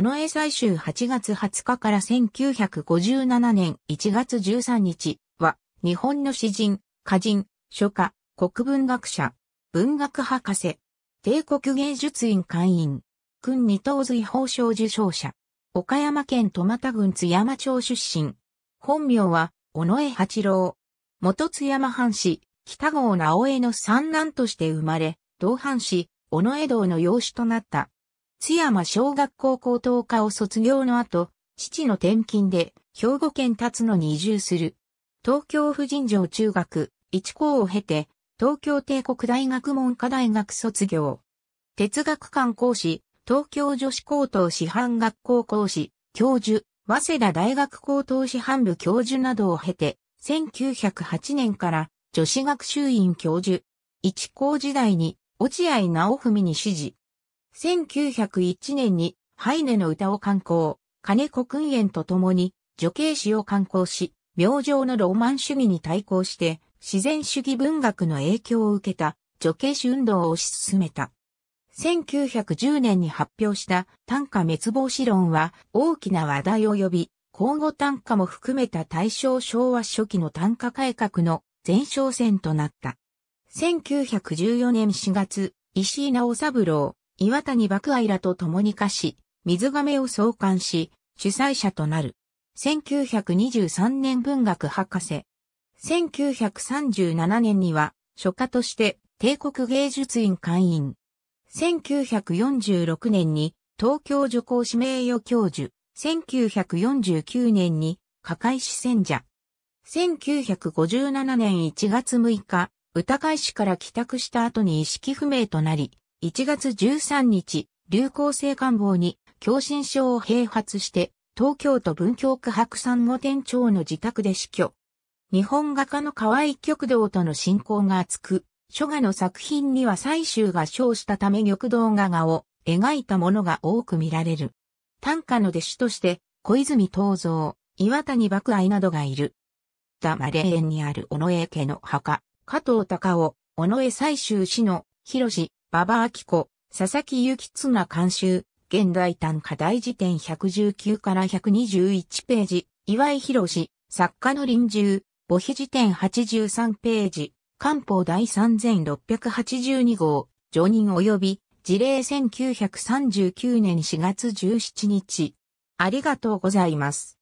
尾上最終8月20日から1957年1月13日は、日本の詩人、歌人、書家、国文学者、文学博士、帝国芸術院会員、君二等随法賞受賞者、岡山県戸又郡津山町出身、本名は、尾上八郎。元津山藩士、北郷直江の三男として生まれ、同藩士、尾上道の養子となった。津山小学校高等科を卒業の後、父の転勤で兵庫県立野に移住する。東京婦人城中学、一校を経て、東京帝国大学文科大学卒業。哲学館講師、東京女子高等師範学校講師、教授、早稲田大学高等師範部教授などを経て、1908年から女子学習院教授、一校時代に落合直文に指示、1901年にハイネの歌を刊行、金子訓園と共に女系詩を刊行し、明星のロマン主義に対抗して自然主義文学の影響を受けた女系詩運動を推し進めた。1910年に発表した短歌滅亡史論は大きな話題を呼び、交互短歌も含めた大正昭和初期の短歌改革の前哨戦となった。1914年4月、石井直三郎、岩谷幕愛らと共に課し、水亀を創刊し、主催者となる。1923年文学博士。1937年には、書家として帝国芸術院会員。1946年に東京女工指名誉教授。1949年に加海市選者。1957年1月6日、歌会市から帰宅した後に意識不明となり、1月13日、流行性感冒に狭心症を併発して、東京都文京区白山御殿町の自宅で死去。日本画家の河合極道との親交が厚く、書画の作品には採集が称したため玉道画画を描いたものが多く見られる。短歌の弟子として、小泉東蔵、岩谷爆愛などがいる。田丸園にある尾上家の墓、加藤隆夫、尾上採集氏の、広志、馬場明子、佐々木幸綱監修、現代短課題辞典119から121ページ、岩井博士、作家の臨終、母碑辞典83ページ、官報第3682号、常任及び、事例1939年4月17日。ありがとうございます。